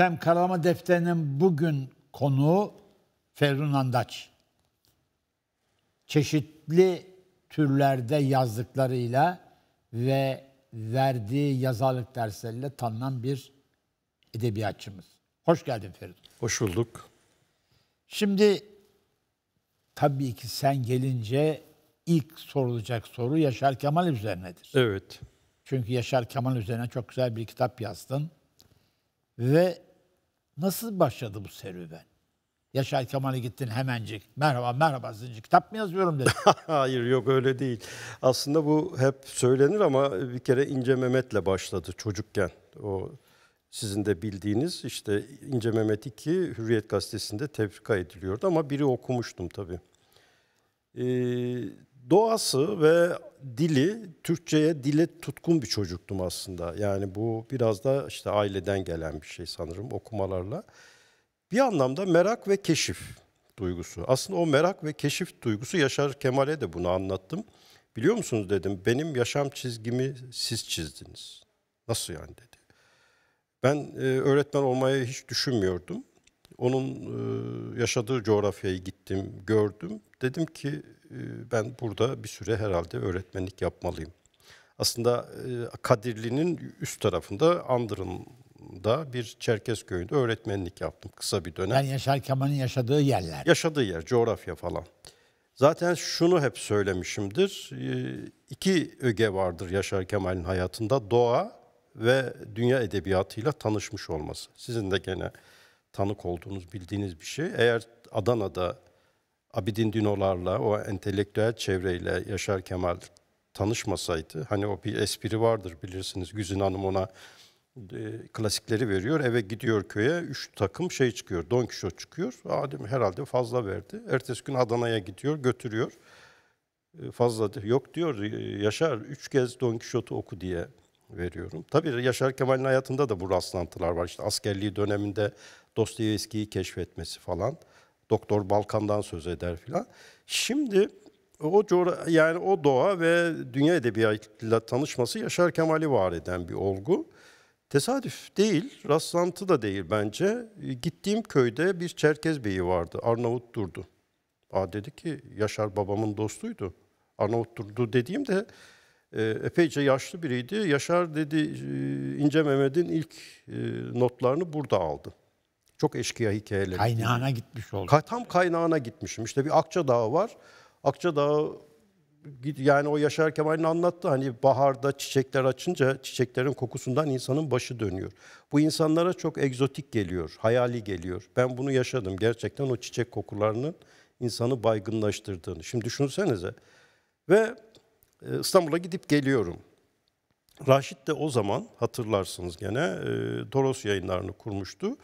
Efendim karalama defterinin bugün konuğu Ferun Andaç. Çeşitli türlerde yazdıklarıyla ve verdiği yazarlık dersleriyle tanınan bir edebiyatçımız. Hoş geldin Ferun. Hoş bulduk. Şimdi tabii ki sen gelince ilk sorulacak soru Yaşar Kemal üzerinedir. Evet. Çünkü Yaşar Kemal üzerine çok güzel bir kitap yazdın. Ve Nasıl başladı bu serüven? Yaşar Kemal'e gittin hemencik. Merhaba merhaba sizinci kitap mı yazıyorum dedi. Hayır yok öyle değil. Aslında bu hep söylenir ama bir kere İnce Mehmet'le başladı çocukken. O sizin de bildiğiniz işte İnce Mehmet 2 Hürriyet Gazetesi'nde tefrika ediliyordu ama biri okumuştum tabii. Ee, doğası ve dili Türkçeye dile tutkun bir çocuktum aslında. Yani bu biraz da işte aileden gelen bir şey sanırım okumalarla. Bir anlamda merak ve keşif duygusu. Aslında o merak ve keşif duygusu Yaşar Kemal'e de bunu anlattım. Biliyor musunuz dedim benim yaşam çizgimi siz çizdiniz. Nasıl yani dedi. Ben e, öğretmen olmayı hiç düşünmüyordum. Onun e, yaşadığı coğrafyayı gittim, gördüm. Dedim ki ee, ben burada bir süre herhalde öğretmenlik yapmalıyım. Aslında e, Kadirli'nin üst tarafında Andırın'da bir Çerkez köyünde öğretmenlik yaptım kısa bir dönem. Yani Yaşar Kemal'in yaşadığı yerler. Yaşadığı yer, coğrafya falan. Zaten şunu hep söylemişimdir. E, iki öge vardır Yaşar Kemal'in hayatında. Doğa ve dünya edebiyatıyla tanışmış olması. Sizin de gene tanık olduğunuz, bildiğiniz bir şey. Eğer Adana'da Abidin Dinolar'la, o entelektüel çevreyle Yaşar Kemal tanışmasaydı, hani o bir espri vardır bilirsiniz, Güzin Hanım ona e, klasikleri veriyor, eve gidiyor köye, üç takım şey çıkıyor, Don Kişot çıkıyor, Adem herhalde fazla verdi. Ertesi gün Adana'ya gidiyor, götürüyor. E, fazla yok diyor, e, Yaşar üç kez Don Kişot'u oku diye veriyorum. Tabii Yaşar Kemal'in hayatında da bu rastlantılar var. işte askerliği döneminde Dostoyevski'yi keşfetmesi falan. Doktor Balkan'dan söz eder filan. Şimdi o coğra, yani o doğa ve dünya edebiyatıyla tanışması Yaşar Kemal'i var eden bir olgu. Tesadüf değil, rastlantı da değil bence. Gittiğim köyde bir Çerkez Bey'i vardı, Arnavut Durdu. Aa dedi ki Yaşar babamın dostuydu. Arnavut Durdu dediğimde e, epeyce yaşlı biriydi. Yaşar dedi ee, İnce Mehmet'in ilk e, notlarını burada aldı. Çok eşkıya hikayeleri. Kaynağına gitmiş oldum. Ka tam kaynağına gitmişim. İşte bir Akça Dağı var. Akça Dağı yani o Yaşar Kemal'in anlattı hani baharda çiçekler açınca çiçeklerin kokusundan insanın başı dönüyor. Bu insanlara çok egzotik geliyor, hayali geliyor. Ben bunu yaşadım. Gerçekten o çiçek kokularının insanı baygınlaştırdığını. Şimdi düşünsenize. Ve e, İstanbul'a gidip geliyorum. Raşit de o zaman hatırlarsınız gene Doros e, yayınlarını kurmuştu.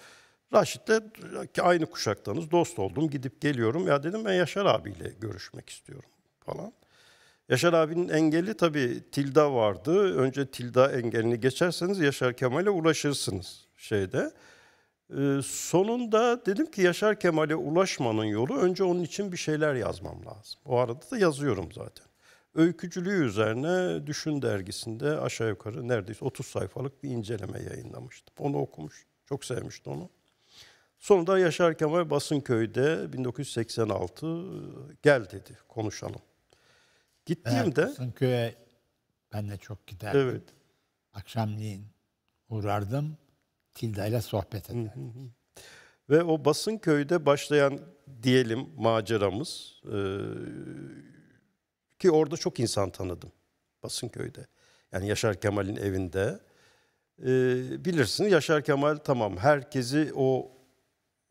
Raşit de aynı kuşaktanız dost oldum gidip geliyorum. Ya dedim ben Yaşar abiyle görüşmek istiyorum falan. Yaşar abinin engeli tabii Tilda vardı. Önce Tilda engelini geçerseniz Yaşar Kemal'e ulaşırsınız şeyde. Ee, sonunda dedim ki Yaşar Kemal'e ulaşmanın yolu önce onun için bir şeyler yazmam lazım. O arada da yazıyorum zaten. Öykücülüğü üzerine Düşün dergisinde aşağı yukarı neredeyse 30 sayfalık bir inceleme yayınlamıştım. Onu okumuş. Çok sevmişti onu. Sonunda Yaşar Kemal Basınköy'de 1986 e, gel dedi konuşalım. Gittiğimde... Ben Basınköy'e ben de çok giderdim. Evet. Akşamleyin uğrardım. Tilda ile sohbet ederdim. Hı hı. Ve o Basınköy'de başlayan diyelim maceramız e, ki orada çok insan tanıdım Basınköy'de. Yani Yaşar Kemal'in evinde. E, bilirsin Yaşar Kemal tamam herkesi o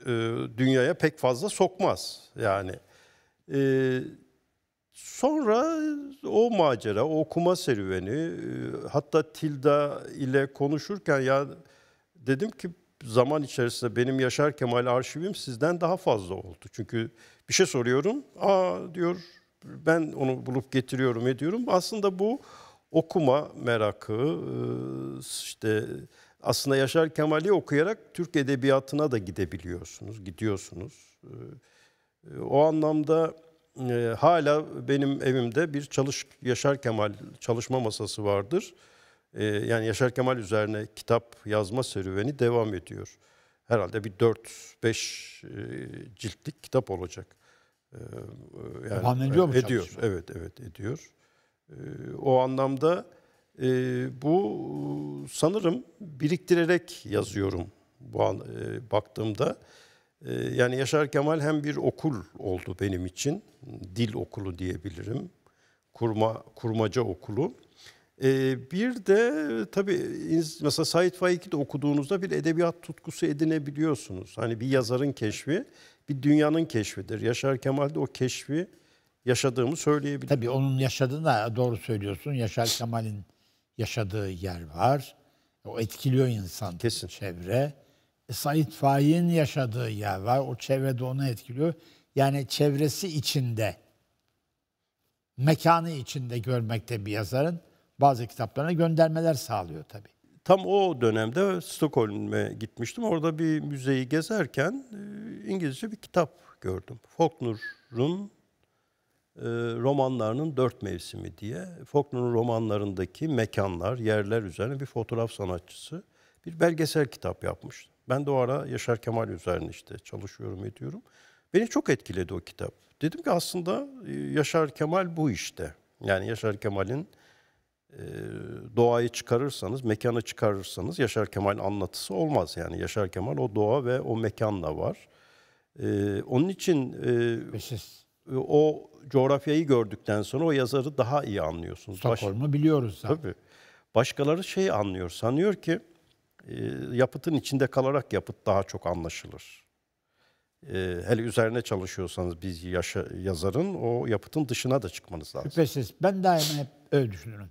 e, dünyaya pek fazla sokmaz yani. E, sonra o macera, o okuma serüveni e, hatta Tilda ile konuşurken ya dedim ki zaman içerisinde benim Yaşar Kemal arşivim sizden daha fazla oldu. Çünkü bir şey soruyorum, aa diyor ben onu bulup getiriyorum ediyorum. Aslında bu okuma merakı, işte aslında Yaşar Kemal'i okuyarak Türk edebiyatına da gidebiliyorsunuz, gidiyorsunuz. Ee, e, o anlamda e, hala benim evimde bir çalış Yaşar Kemal çalışma masası vardır. Ee, yani Yaşar Kemal üzerine kitap yazma serüveni devam ediyor. Herhalde bir 4-5 e, ciltlik kitap olacak. Ee, yani ediyor, mu ediyor, çalışma? evet evet ediyor. O anlamda e, bu sanırım biriktirerek yazıyorum bu an, e, baktığımda. E, yani Yaşar Kemal hem bir okul oldu benim için. Dil okulu diyebilirim. Kurma, kurmaca okulu. E, bir de tabii mesela Said Faik'i okuduğunuzda bir edebiyat tutkusu edinebiliyorsunuz. Hani bir yazarın keşfi bir dünyanın keşfidir. Yaşar Kemal de o keşfi yaşadığımı söyleyebilirim. Tabii onun yaşadığını doğru söylüyorsun. Yaşar Kemal'in yaşadığı yer var. O etkiliyor insan Kesin. çevre. E, Said Faik'in yaşadığı yer var. O çevre onu etkiliyor. Yani çevresi içinde, mekanı içinde görmekte bir yazarın bazı kitaplarına göndermeler sağlıyor tabii. Tam o dönemde Stockholm'e gitmiştim. Orada bir müzeyi gezerken e, İngilizce bir kitap gördüm. Faulkner'ın e, romanlarının dört mevsimi diye Faulkner'ın romanlarındaki mekanlar, yerler üzerine bir fotoğraf sanatçısı bir belgesel kitap yapmış. Ben de o ara Yaşar Kemal üzerine işte çalışıyorum ediyorum. Beni çok etkiledi o kitap. Dedim ki aslında e, Yaşar Kemal bu işte. Yani Yaşar Kemal'in e, doğayı çıkarırsanız, mekanı çıkarırsanız Yaşar Kemal'in anlatısı olmaz. Yani Yaşar Kemal o doğa ve o mekanla var. onun için... Beşiz. Ee, o coğrafyayı gördükten sonra o yazarı daha iyi anlıyorsunuz. Stockholm'u Baş... biliyoruz zaten. Tabii. Başkaları şey anlıyor, sanıyor ki e, yapıtın içinde kalarak yapıt daha çok anlaşılır. E, hele üzerine çalışıyorsanız biz yaşa, yazarın o yapıtın dışına da çıkmanız lazım. Şüphesiz. Ben daima hep öyle düşünürüm.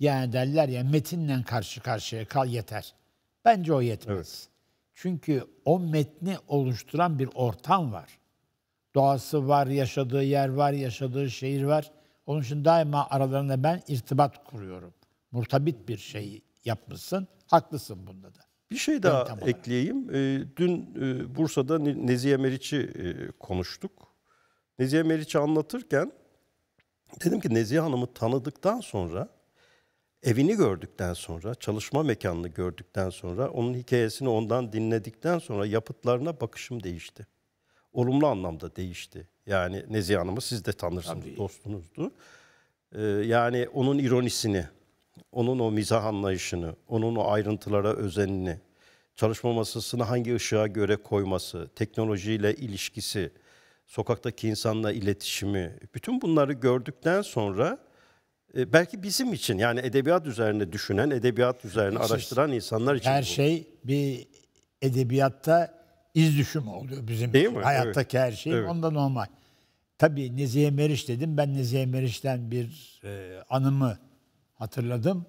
Yani derler ya metinle karşı karşıya kal yeter. Bence o yetmez. Evet. Çünkü o metni oluşturan bir ortam var. Doğası var, yaşadığı yer var, yaşadığı şehir var. Onun için daima aralarında ben irtibat kuruyorum. Murtabit bir şey yapmışsın. Haklısın bunda da. Bir şey daha ekleyeyim. Ee, dün e, Bursa'da Nezihe Meriç'i e, konuştuk. Nezihe Meriç'i anlatırken dedim ki Nezihe Hanım'ı tanıdıktan sonra evini gördükten sonra, çalışma mekanını gördükten sonra, onun hikayesini ondan dinledikten sonra yapıtlarına bakışım değişti olumlu anlamda değişti. Yani Nezihe Hanım'ı siz de tanırsınız, Tabii. dostunuzdu. Ee, yani onun ironisini, onun o mizah anlayışını, onun o ayrıntılara özenini, çalışma masasını hangi ışığa göre koyması, teknolojiyle ilişkisi, sokaktaki insanla iletişimi, bütün bunları gördükten sonra e, belki bizim için yani edebiyat üzerine düşünen, edebiyat üzerine araştıran insanlar için her bu. şey bir edebiyatta iz düşüm oluyor bizim Değil Mi? Hayattaki evet. her şey evet. onda normal. Tabii Nezihe Meriç dedim. Ben Nezihe Meriç'ten bir e, anımı hatırladım.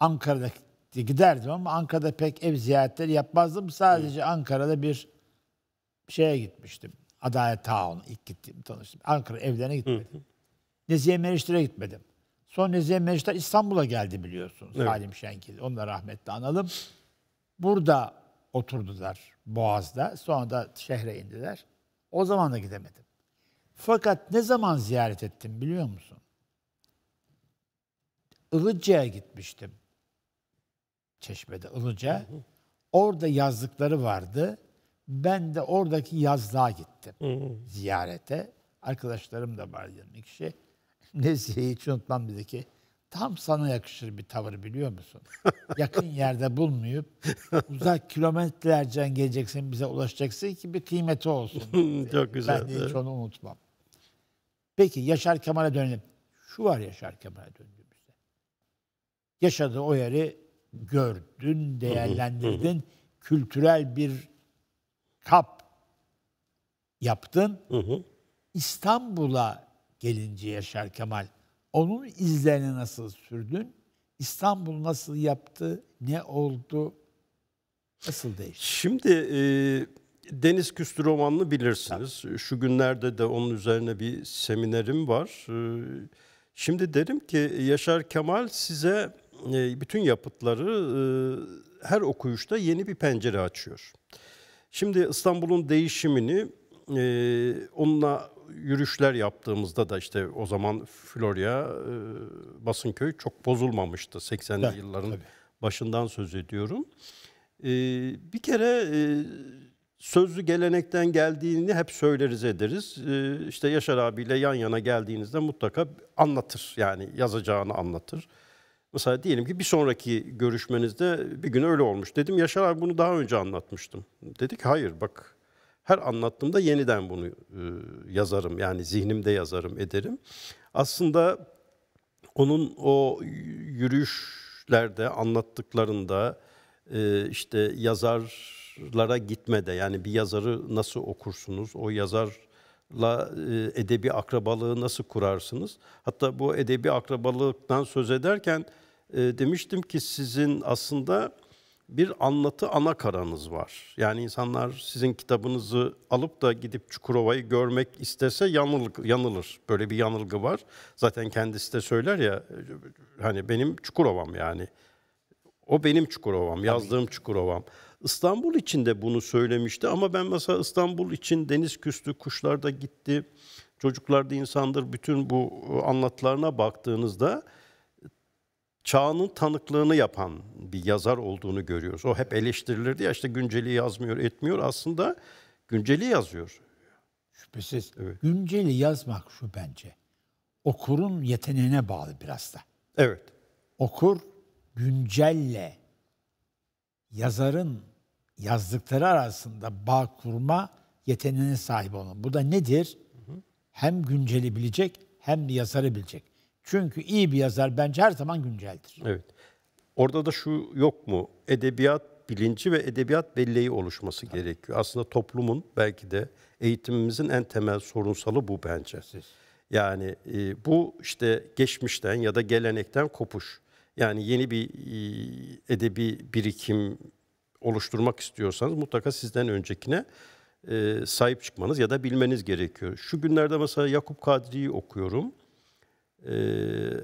Ankara'da giderdim ama Ankara'da pek ev ziyaretleri yapmazdım. Sadece evet. Ankara'da bir şeye gitmiştim. Adalet Town'a ilk gittim, tanıştım. Ankara evlerine gitmedim. Hı Nezihe Meriçler'e gitmedim. Son Nezihe Meriçler İstanbul'a geldi biliyorsunuz. Evet. Halim Şenkil. Onu da rahmetle analım. Burada oturdular Boğaz'da. Sonra da şehre indiler. O zaman da gidemedim. Fakat ne zaman ziyaret ettim biliyor musun? Ilıca'ya gitmiştim. Çeşme'de Ilıca. Hı hı. Orada yazlıkları vardı. Ben de oradaki yazlığa gittim hı ziyarete. Arkadaşlarım da vardı 20 kişi. Nezihe'yi hiç unutmam dedi ki tam sana yakışır bir tavır biliyor musun? Yakın yerde bulmayıp uzak kilometrelerce geleceksin bize ulaşacaksın ki bir kıymeti olsun. Çok güzel. Ben de hiç onu unutmam. Peki Yaşar Kemal'e dönelim. Şu var Yaşar Kemal'e döndüğümüzde. Yaşadığı o yeri gördün, değerlendirdin, kültürel bir kap yaptın. İstanbul'a gelince Yaşar Kemal onun izlerini nasıl sürdün? İstanbul nasıl yaptı? Ne oldu? Nasıl değişti? Şimdi e, Deniz Küstü romanını bilirsiniz. Tabii. Şu günlerde de onun üzerine bir seminerim var. E, şimdi derim ki Yaşar Kemal size e, bütün yapıtları e, her okuyuşta yeni bir pencere açıyor. Şimdi İstanbul'un değişimini e, onunla yürüyüşler yaptığımızda da işte o zaman Florya, e, Basınköy çok bozulmamıştı. 80'li evet, yılların tabii. başından söz ediyorum. E, bir kere e, sözlü gelenekten geldiğini hep söyleriz ederiz. E, işte Yaşar abiyle yan yana geldiğinizde mutlaka anlatır. Yani yazacağını anlatır. Mesela diyelim ki bir sonraki görüşmenizde bir gün öyle olmuş. Dedim Yaşar abi bunu daha önce anlatmıştım. Dedi ki hayır bak her anlattığımda yeniden bunu e, yazarım. Yani zihnimde yazarım, ederim. Aslında onun o yürüyüşlerde, anlattıklarında e, işte yazarlara gitmede yani bir yazarı nasıl okursunuz, o yazar la e, edebi akrabalığı nasıl kurarsınız? Hatta bu edebi akrabalıktan söz ederken e, demiştim ki sizin aslında bir anlatı ana karanız var. Yani insanlar sizin kitabınızı alıp da gidip Çukurova'yı görmek istese yanıl, yanılır. Böyle bir yanılgı var. Zaten kendisi de söyler ya hani benim Çukurova'm yani. O benim Çukurova'm, yazdığım Çukurova'm. İstanbul için de bunu söylemişti ama ben mesela İstanbul için deniz küstü, kuşlar da gitti, çocuklar da insandır. Bütün bu ıı, anlatılarına baktığınızda çağının tanıklığını yapan bir yazar olduğunu görüyoruz. O hep eleştirilirdi ya işte günceli yazmıyor, etmiyor. Aslında günceli yazıyor. Şüphesiz. Evet. Günceli yazmak şu bence. Okurun yeteneğine bağlı biraz da. Evet. Okur güncelle yazarın yazdıkları arasında bağ kurma yeteneğine sahip olun. Bu da nedir? Hı hı. Hem günceli bilecek hem de yazarı bilecek. Çünkü iyi bir yazar bence her zaman günceldir. Evet. Orada da şu yok mu? Edebiyat bilinci ve edebiyat belleği oluşması Tabii. gerekiyor. Aslında toplumun belki de eğitimimizin en temel sorunsalı bu bence. Siz. Yani e, bu işte geçmişten ya da gelenekten kopuş. Yani yeni bir e, edebi birikim oluşturmak istiyorsanız mutlaka sizden öncekine e, sahip çıkmanız ya da bilmeniz gerekiyor. Şu günlerde mesela Yakup Kadri'yi okuyorum. Ee,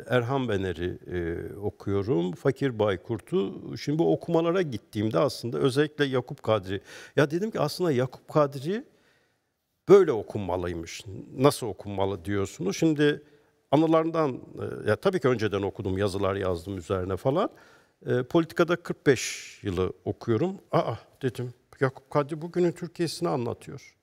Erhan Bener'i e, okuyorum. Fakir Baykurt'u. Şimdi bu okumalara gittiğimde aslında özellikle Yakup Kadri. Ya dedim ki aslında Yakup Kadri böyle okunmalıymış. Nasıl okunmalı diyorsunuz. Şimdi anılarından, e, ya tabii ki önceden okudum, yazılar yazdım üzerine falan. E, politikada 45 yılı okuyorum. Aa dedim Yakup Kadri bugünün Türkiye'sini anlatıyor.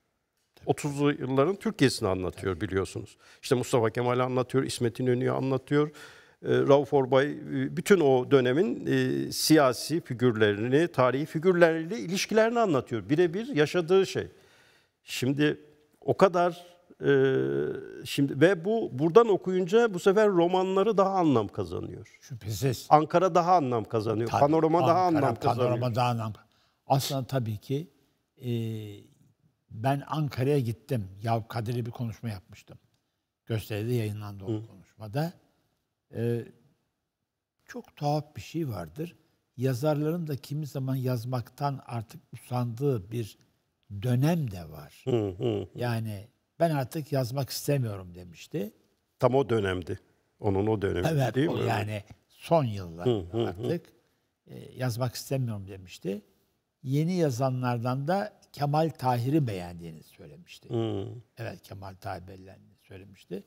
30'lu yılların Türkiye'sini anlatıyor biliyorsunuz. İşte Mustafa Kemal anlatıyor, İsmet İnönü'yü anlatıyor. Ee, Rauf Orbay e, bütün o dönemin e, siyasi figürlerini, tarihi figürlerle ilişkilerini anlatıyor. Birebir yaşadığı şey. Şimdi o kadar e, şimdi ve bu buradan okuyunca bu sefer romanları daha anlam kazanıyor. Şüphesiz. Ankara daha anlam kazanıyor. Tabii, panorama Ankara, daha anlam panorama kazanıyor. Panorama daha anlam. Aslında tabii ki ben Ankara'ya gittim. Ya Kadir'e bir konuşma yapmıştım. Gösteride yayınlandı o Hı. konuşmada. Ee, çok tuhaf bir şey vardır. Yazarların da kimi zaman yazmaktan artık usandığı bir dönem de var. Hı hı. Yani ben artık yazmak istemiyorum demişti. Tam o dönemdi. Onun o dönemi evet, değil mi? Yani son yıllar hı, hı, artık hı. E, yazmak istemiyorum demişti. Yeni yazanlardan da Kemal Tahir'i beğendiğini söylemişti. Hmm. Evet Kemal Tahir beğendiğini söylemişti.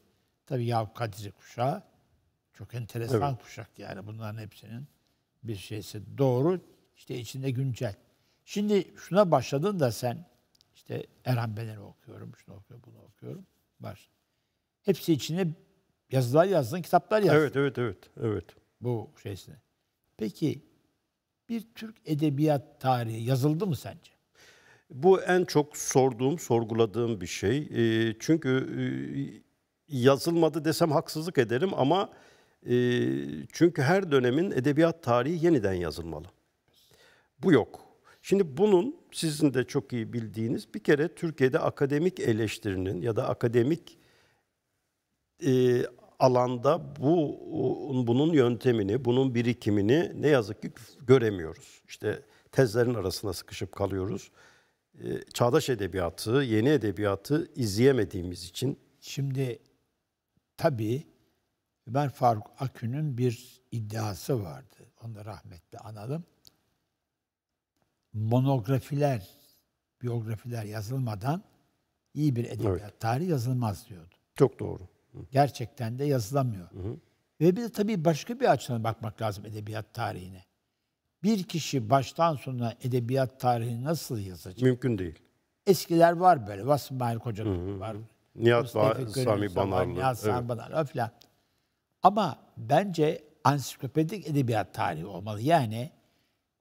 Tabi Yakup Kadri kuşağı çok enteresan evet. kuşak yani bunların hepsinin bir şeysi doğru işte içinde güncel. Şimdi şuna başladın da sen işte Erhan Bener'i okuyorum, şunu okuyorum, bunu okuyorum. Var. Hepsi içinde yazılar yazdın, kitaplar yazdın. Evet, evet, evet. evet. Bu şeysine. Peki bir Türk edebiyat tarihi yazıldı mı sence? Bu en çok sorduğum, sorguladığım bir şey. Ee, çünkü e, yazılmadı desem haksızlık ederim ama e, çünkü her dönemin edebiyat tarihi yeniden yazılmalı. Bu yok. Şimdi bunun sizin de çok iyi bildiğiniz bir kere Türkiye'de akademik eleştirinin ya da akademik e, alanda bu bunun yöntemini, bunun birikimini ne yazık ki göremiyoruz. İşte tezlerin arasına sıkışıp kalıyoruz. E, çağdaş edebiyatı, yeni edebiyatı izleyemediğimiz için. Şimdi tabii Ömer Faruk Akün'ün bir iddiası vardı. Onu da rahmetle analım. Monografiler, biyografiler yazılmadan iyi bir edebiyat evet. tarihi yazılmaz diyordu. Çok doğru. Hı. Gerçekten de yazılamıyor. Hı hı. Ve bir de tabii başka bir açıdan bakmak lazım edebiyat tarihine bir kişi baştan sona edebiyat tarihi nasıl yazacak? Mümkün değil. Eskiler var böyle. Vasmail Koca'nın var. Nihat var, Sami Banarlı. Nihat Sami evet. Banarlı falan. Ama bence ansiklopedik edebiyat tarihi olmalı. Yani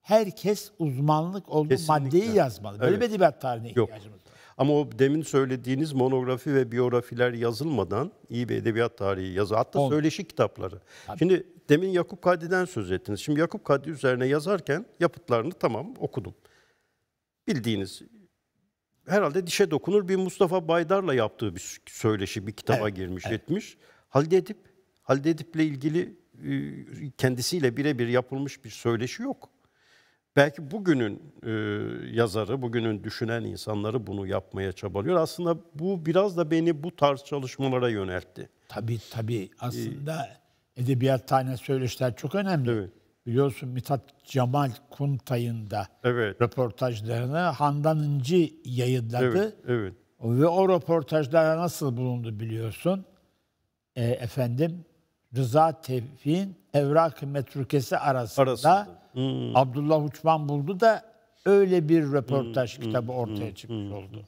herkes uzmanlık olduğu Kesinlikle. maddeyi yazmalı. Böyle evet. bir edebiyat tarihine Yok. ihtiyacımız var. Ama o demin söylediğiniz monografi ve biyografiler yazılmadan iyi bir edebiyat tarihi yazı, hatta Olur. söyleşi kitapları. Tabii. Şimdi Demin Yakup Kadi'den söz ettiniz. Şimdi Yakup Kadi üzerine yazarken yapıtlarını tamam okudum. Bildiğiniz herhalde dişe dokunur bir Mustafa Baydar'la yaptığı bir söyleşi bir kitaba evet, girmiş evet. etmiş. Halide Edip, Halide Edip'le ilgili ıı, kendisiyle birebir yapılmış bir söyleşi yok. Belki bugünün ıı, yazarı, bugünün düşünen insanları bunu yapmaya çabalıyor. Aslında bu biraz da beni bu tarz çalışmalara yöneltti. Tabii tabii aslında edebiyat tane söyleşiler çok önemli. Evet. Biliyorsun Mithat Cemal Kuntay'ın da evet. röportajlarını Handan İnci yayınladı. Evet, evet. Ve o röportajlara nasıl bulundu biliyorsun. E, efendim Rıza Tevfik'in Evrak-ı Metrukesi arasında, arasında. Hmm. Abdullah Uçman buldu da öyle bir röportaj hmm. kitabı hmm, ortaya hmm, çıkmış hmm. oldu. Hmm.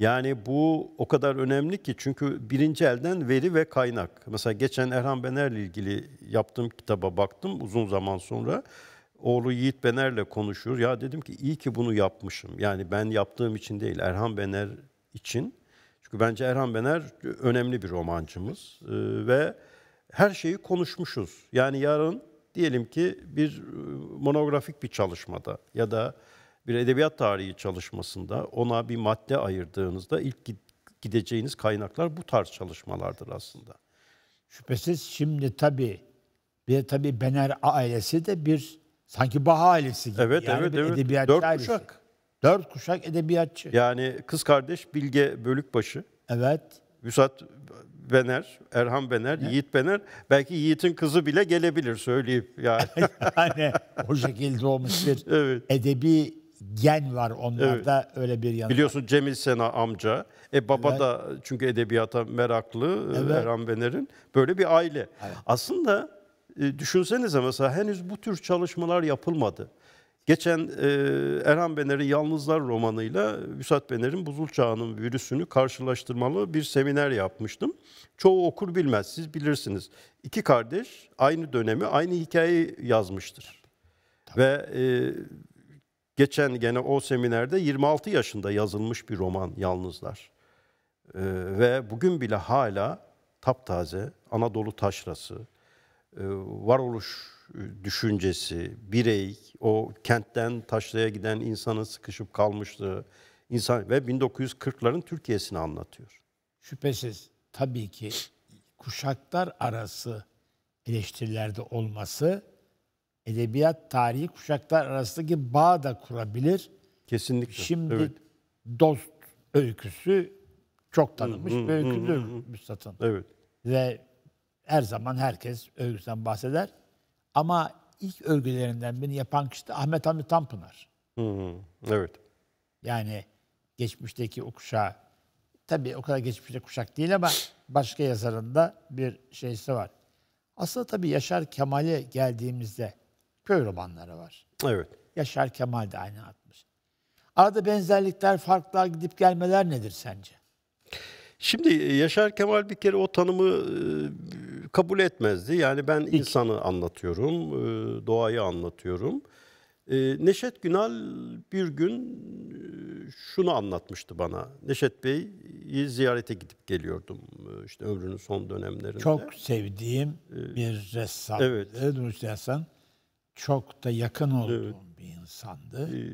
Yani bu o kadar önemli ki çünkü birinci elden veri ve kaynak. Mesela geçen Erhan Bener'le ilgili yaptığım kitaba baktım uzun zaman sonra. Oğlu Yiğit Bener'le konuşuyor. Ya dedim ki iyi ki bunu yapmışım. Yani ben yaptığım için değil Erhan Bener için. Çünkü bence Erhan Bener önemli bir romancımız. E, ve her şeyi konuşmuşuz. Yani yarın diyelim ki bir e, monografik bir çalışmada ya da bir edebiyat tarihi çalışmasında ona bir madde ayırdığınızda ilk gideceğiniz kaynaklar bu tarz çalışmalardır aslında. Şüphesiz şimdi tabii bir tabii Bener ailesi de bir sanki Baha ailesi gibi. Evet, yani evet, bir evet. edebiyatçı Dört ailesi. kuşak. Dört kuşak edebiyatçı. Yani kız kardeş Bilge Bölükbaşı. Evet. Vüsat Bener, Erhan Bener, ne? Yiğit Bener. Belki Yiğit'in kızı bile gelebilir söyleyeyim yani. yani o şekilde olmuş bir evet. edebi gen var onlarda evet. öyle bir yanı. Biliyorsun Cemil Sena amca. E baba evet. da çünkü edebiyata meraklı e, evet. Erhan Bener'in. Böyle bir aile. Evet. Aslında e, düşünsenize mesela henüz bu tür çalışmalar yapılmadı. Geçen e, Erhan Bener'in Yalnızlar romanıyla Vüsat Bener'in Buzul Çağı'nın virüsünü karşılaştırmalı bir seminer yapmıştım. Çoğu okur bilmez, siz bilirsiniz. İki kardeş aynı dönemi, aynı hikayeyi yazmıştır. Tabii. Ve e, Geçen gene o seminerde 26 yaşında yazılmış bir roman Yalnızlar. Ee, ve bugün bile hala taptaze Anadolu taşrası, e, varoluş e, düşüncesi, birey, o kentten taşraya giden insanın sıkışıp kalmışlığı, insan ve 1940'ların Türkiye'sini anlatıyor. Şüphesiz tabii ki kuşaklar arası eleştirilerde olması edebiyat tarihi kuşaklar arasındaki bağ da kurabilir. Kesinlikle. Şimdi evet. dost öyküsü çok tanınmış bir öyküdür Müstat'ın. Evet. Ve her zaman herkes övgüden bahseder. Ama ilk övgülerinden birini yapan kişi de Ahmet Hamit Tanpınar. Hı hı, evet. Yani geçmişteki o kuşağı, tabii o kadar geçmişte kuşak değil ama başka yazarında bir şeysi var. Aslında tabii Yaşar Kemal'e geldiğimizde köy romanları var. Evet. Yaşar Kemal de aynı atmış. Arada benzerlikler, farklar, gidip gelmeler nedir sence? Şimdi e, Yaşar Kemal bir kere o tanımı e, kabul etmezdi. Yani ben İlk. insanı anlatıyorum, e, doğayı anlatıyorum. Neşet Günal bir gün şunu anlatmıştı bana. Neşet Bey'i ziyarete gidip geliyordum işte ömrünün son dönemlerinde. Çok sevdiğim bir ressam. Evet. Nursi Hasan çok da yakın olduğum evet. bir insandı. Ee,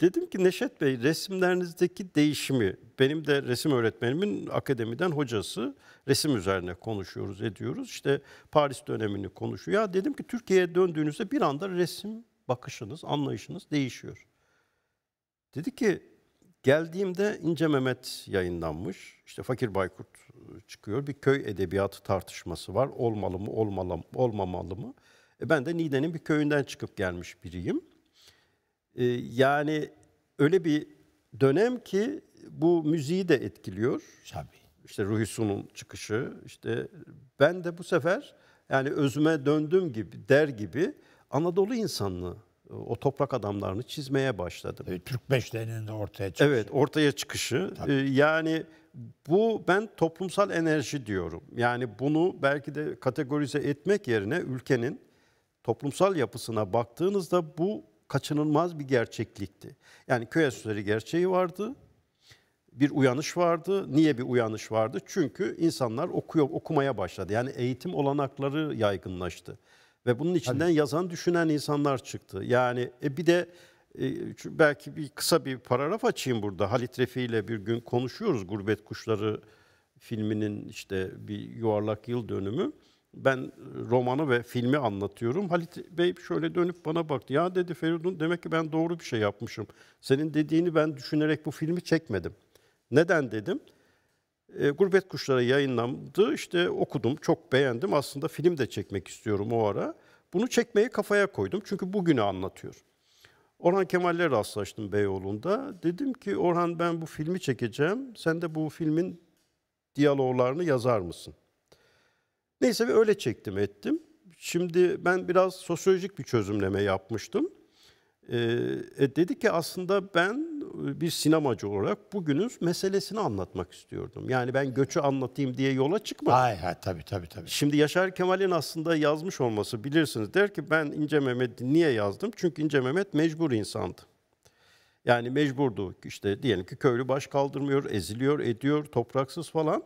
dedim ki Neşet Bey resimlerinizdeki değişimi, benim de resim öğretmenimin akademiden hocası, resim üzerine konuşuyoruz, ediyoruz. İşte Paris dönemini konuşuyor. Ya dedim ki Türkiye'ye döndüğünüzde bir anda resim bakışınız, anlayışınız değişiyor. Dedi ki geldiğimde İnce Mehmet yayınlanmış. İşte Fakir Baykurt e, çıkıyor. Bir köy edebiyatı tartışması var. Olmalı mı, olmalı, olmamalı mı? E, ben de Niğde'nin bir köyünden çıkıp gelmiş biriyim. E, yani öyle bir dönem ki bu müziği de etkiliyor. Tabii. İşte Ruhi Sun'un çıkışı. İşte ben de bu sefer yani özüme döndüm gibi der gibi Anadolu insanlığı e, o toprak adamlarını çizmeye başladım. E, Türk beşlerinin de ortaya çıkışı. Evet, ortaya çıkışı. Tabii. yani bu ben toplumsal enerji diyorum. Yani bunu belki de kategorize etmek yerine ülkenin toplumsal yapısına baktığınızda bu kaçınılmaz bir gerçeklikti. Yani köy enstitüleri gerçeği vardı, bir uyanış vardı. Niye bir uyanış vardı? Çünkü insanlar okuyor, okumaya başladı. Yani eğitim olanakları yaygınlaştı. Ve bunun içinden Tabii. yazan, düşünen insanlar çıktı. Yani e, bir de e, belki bir kısa bir paragraf açayım burada. Halit Refi ile bir gün konuşuyoruz Gurbet Kuşları filminin işte bir yuvarlak yıl dönümü ben romanı ve filmi anlatıyorum. Halit Bey şöyle dönüp bana baktı. Ya dedi Feridun demek ki ben doğru bir şey yapmışım. Senin dediğini ben düşünerek bu filmi çekmedim. Neden dedim. E, Gurbet Kuşları yayınlandı. İşte okudum, çok beğendim. Aslında film de çekmek istiyorum o ara. Bunu çekmeye kafaya koydum. Çünkü bugünü anlatıyor. Orhan Kemal'le rastlaştım Beyoğlu'nda. Dedim ki Orhan ben bu filmi çekeceğim. Sen de bu filmin diyaloglarını yazar mısın? Neyse ve öyle çektim ettim. Şimdi ben biraz sosyolojik bir çözümleme yapmıştım. Ee, e, dedi ki aslında ben e, bir sinemacı olarak bugünün meselesini anlatmak istiyordum. Yani ben göçü anlatayım diye yola çıkma. Hay hay tabii tabii tabii. Şimdi Yaşar Kemal'in aslında yazmış olması bilirsiniz. Der ki ben İnce Mehmet'i niye yazdım? Çünkü İnce Mehmet mecbur insandı. Yani mecburdu işte diyelim ki köylü baş kaldırmıyor, eziliyor, ediyor, topraksız falan.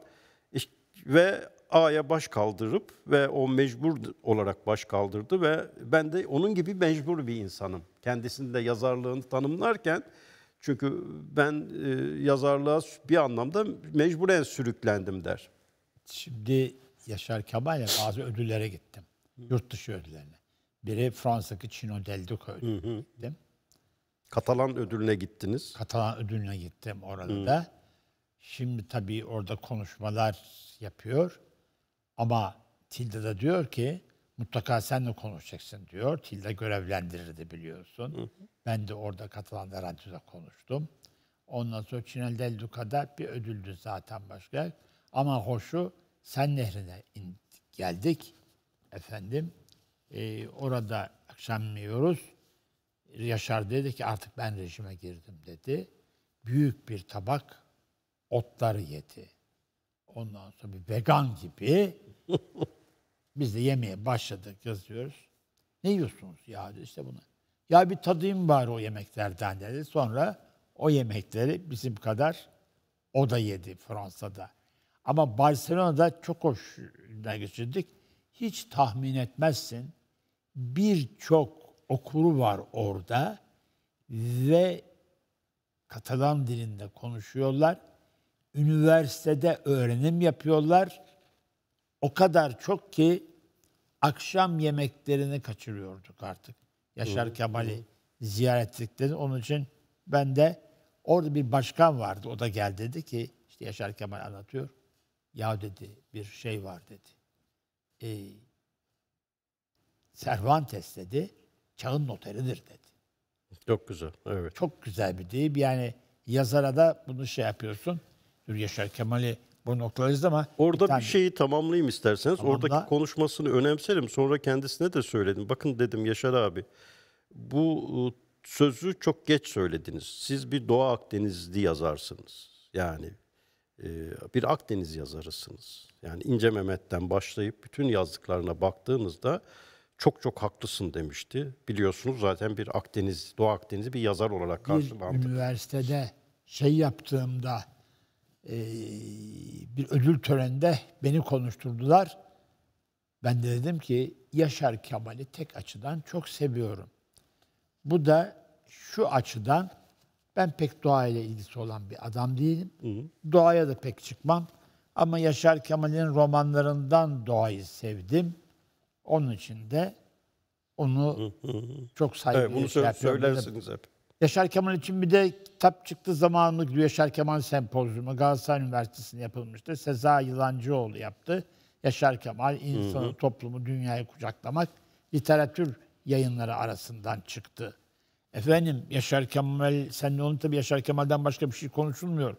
E, ve A'ya baş kaldırıp ve o mecbur olarak baş kaldırdı ve ben de onun gibi mecbur bir insanım. Kendisini de yazarlığını tanımlarken çünkü ben e, yazarlığa bir anlamda mecburen sürüklendim der. Şimdi Yaşar Kemal'le bazı ödüllere gittim. Yurt dışı ödüllerine. Biri Fransa'daki Chino Del Duca ödülüne gittim. Katalan ödülüne gittiniz. Katalan ödülüne gittim orada Hı. Şimdi tabii orada konuşmalar yapıyor. Ama Tilda da diyor ki mutlaka senle konuşacaksın diyor. Tilda görevlendirirdi biliyorsun. Hı hı. Ben de orada katılanlar radyoda konuştum. Ondan sonra Çinel Del Duca'da bir ödüldü zaten başka. Ama hoşu Sen Nehri'ne in, geldik. Efendim e, orada akşam Yaşar dedi ki artık ben rejime girdim dedi. Büyük bir tabak otları yedi. Ondan sonra bir vegan gibi biz de yemeye başladık yazıyoruz. Ne yiyorsunuz ya işte bunu. Ya bir tadayım var o yemeklerden dedi. Sonra o yemekleri bizim kadar o da yedi Fransa'da. Ama Barcelona'da çok hoş geçirdik. Hiç tahmin etmezsin. Birçok okuru var orada ve Katalan dilinde konuşuyorlar üniversitede öğrenim yapıyorlar. O kadar çok ki akşam yemeklerini kaçırıyorduk artık. Yaşar Kemal'i ziyaret ettiklerini. Onun için ben de orada bir başkan vardı. O da gel dedi ki işte Yaşar Kemal anlatıyor. Ya dedi bir şey var dedi. Ee, Cervantes dedi. Çağın noteridir dedi. Çok güzel. Evet. Çok güzel bir deyip yani yazara da bunu şey yapıyorsun. Dur Yaşar Kemal'i bu noktadayız ama... Orada bir, bir şeyi tamamlayayım isterseniz. Tamamla. Oradaki konuşmasını önemserim. Sonra kendisine de söyledim. Bakın dedim Yaşar abi bu e, sözü çok geç söylediniz. Siz bir Doğu Akdenizli yazarsınız. Yani e, bir Akdeniz yazarısınız. Yani İnce Mehmet'ten başlayıp bütün yazdıklarına baktığınızda çok çok haklısın demişti. Biliyorsunuz zaten bir Akdeniz, Doğu Akdeniz'i bir yazar olarak karşılandı. Bir üniversitede şey yaptığımda ee, bir ödül töreninde beni konuşturdular. Ben de dedim ki Yaşar Kemal'i tek açıdan çok seviyorum. Bu da şu açıdan ben pek doğayla ilgisi olan bir adam değilim. Hı hı. Doğaya da pek çıkmam. Ama Yaşar Kemal'in romanlarından doğayı sevdim. Onun için de onu hı hı hı. çok saygıyla evet, bunu şey söylersiniz hep. Yaşar Kemal için bir de kitap çıktı zamanlık Yaşar Kemal Sempozyumu Galatasaray Üniversitesi'nde yapılmıştı. Seza Yılancıoğlu yaptı. Yaşar Kemal insanı, hı hı. toplumu, dünyayı kucaklamak literatür yayınları arasından çıktı. Efendim Yaşar Kemal, sen onu tabii Yaşar Kemal'den başka bir şey konuşulmuyor.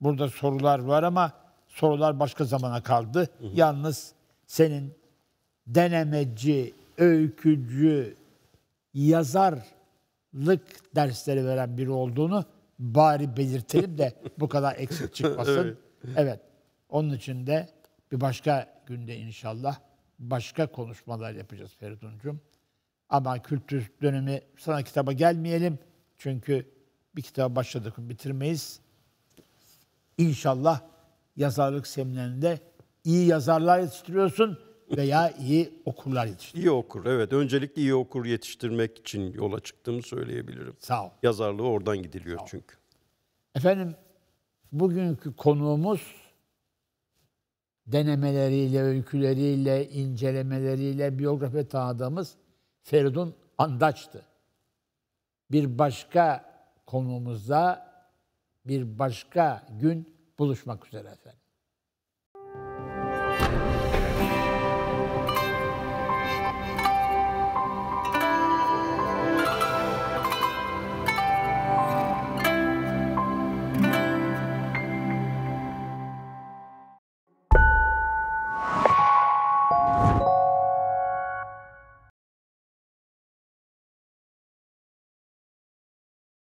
Burada sorular var ama sorular başka zamana kaldı. Hı hı. Yalnız senin denemeci, öykücü, yazar lık dersleri veren biri olduğunu bari belirtelim de bu kadar eksik çıkmasın. evet. evet. Onun için de bir başka günde inşallah başka konuşmalar yapacağız Feridun'cum. Ama kültür dönemi sana kitaba gelmeyelim. Çünkü bir kitaba başladık bitirmeyiz. İnşallah yazarlık seminerinde iyi yazarlar yetiştiriyorsun veya iyi okurlar yetiştirmek. İyi okur evet. Öncelikle iyi okur yetiştirmek için yola çıktığımı söyleyebilirim. Sağ ol. Yazarlığı oradan gidiliyor çünkü. Efendim bugünkü konuğumuz denemeleriyle, öyküleriyle, incelemeleriyle biyografi tanıdığımız Feridun Andaç'tı. Bir başka konumuzda bir başka gün buluşmak üzere efendim.